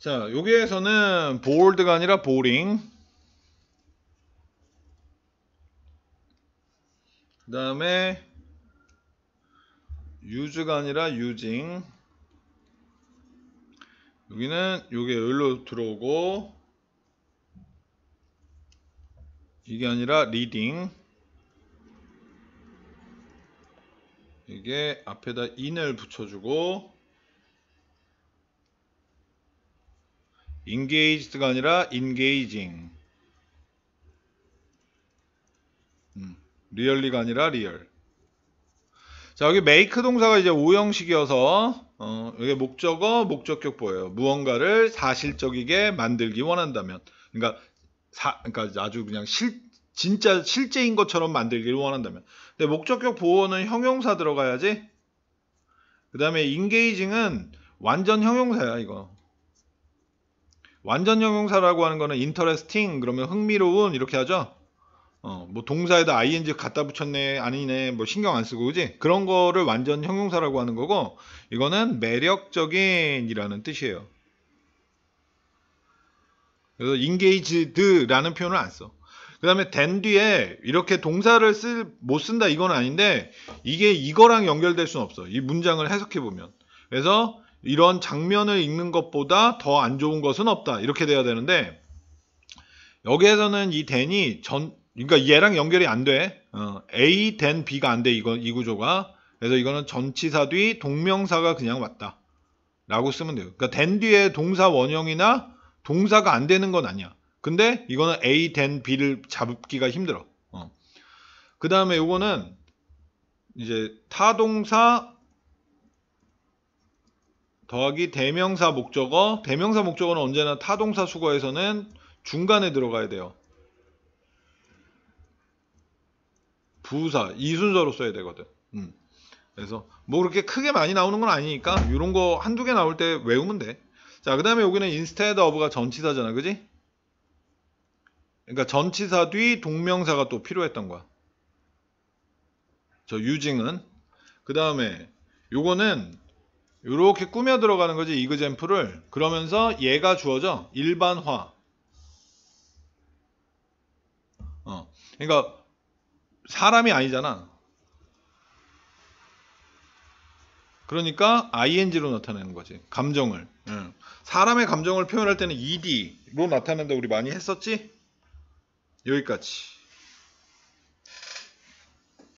자, 여기에서는 볼드가 아니라 보링. 그 다음에 유즈가 아니라 유징. 여기는 요게 을로 들어오고 이게 아니라 리딩. 이게 앞에다 인을 붙여주고 engaged가 아니라 engaging 음, really가 아니라 real 자 여기 make 동사가 이제 5형식이어서 어, 여기 목적어 목적격보여요 무언가를 사실적이게 만들기 원한다면 그러니까 사, 그러니까 아주 그냥 실 진짜 실제인 것처럼 만들기를 원한다면 근데 목적격 보호는 형용사 들어가야지 그 다음에 인게이징은 완전 형용사야 이거 완전 형용사라고 하는 거는 interesting 그러면 흥미로운 이렇게 하죠. 어, 뭐 동사에다 ing 갖다 붙였네 아니네 뭐 신경 안 쓰고 그지 그런 거를 완전 형용사라고 하는 거고 이거는 매력적인이라는 뜻이에요. 그래서 engaged라는 표현을 안 써. 그 다음에 된 뒤에 이렇게 동사를 쓸, 못 쓴다 이건 아닌데 이게 이거랑 연결될 수는 없어. 이 문장을 해석해 보면. 그래서 이런 장면을 읽는 것보다 더 안 좋은 것은 없다. 이렇게 돼야 되는데 여기에서는 이 d 이전 그러니까 얘랑 연결이 안 돼. 어, A t h B가 안 돼. 이거 이 구조가. 그래서 이거는 전치사 뒤 동명사가 그냥 왔다. 라고 쓰면 돼요. 그러니까 t 뒤에 동사 원형이나 동사가 안 되는 건 아니야. 근데 이거는 A t h e B를 잡기가 힘들어. 어. 그 다음에 이거는 이제 타동사 더하기 대명사 목적어 대명사 목적어는 언제나 타동사 수거에서는 중간에 들어가야 돼요. 부사 이 순서로 써야 되거든. 음. 그래서 뭐 그렇게 크게 많이 나오는 건 아니니까 이런 거 한두 개 나올 때 외우면 돼. 자, 그다음에 여기는 instead of가 전치사잖아. 그지 그러니까 전치사 뒤 동명사가 또 필요했던 거야. 저 using은 그다음에 요거는 이렇게 꾸며 들어가는 거지 이그젬플을 그러면서 얘가 주어져 일반화 어. 그러니까 사람이 아니잖아 그러니까 ing로 나타내는 거지 감정을 응. 예. 사람의 감정을 표현할 때는 ed로 나타낸다 우리 많이 했었지? 여기까지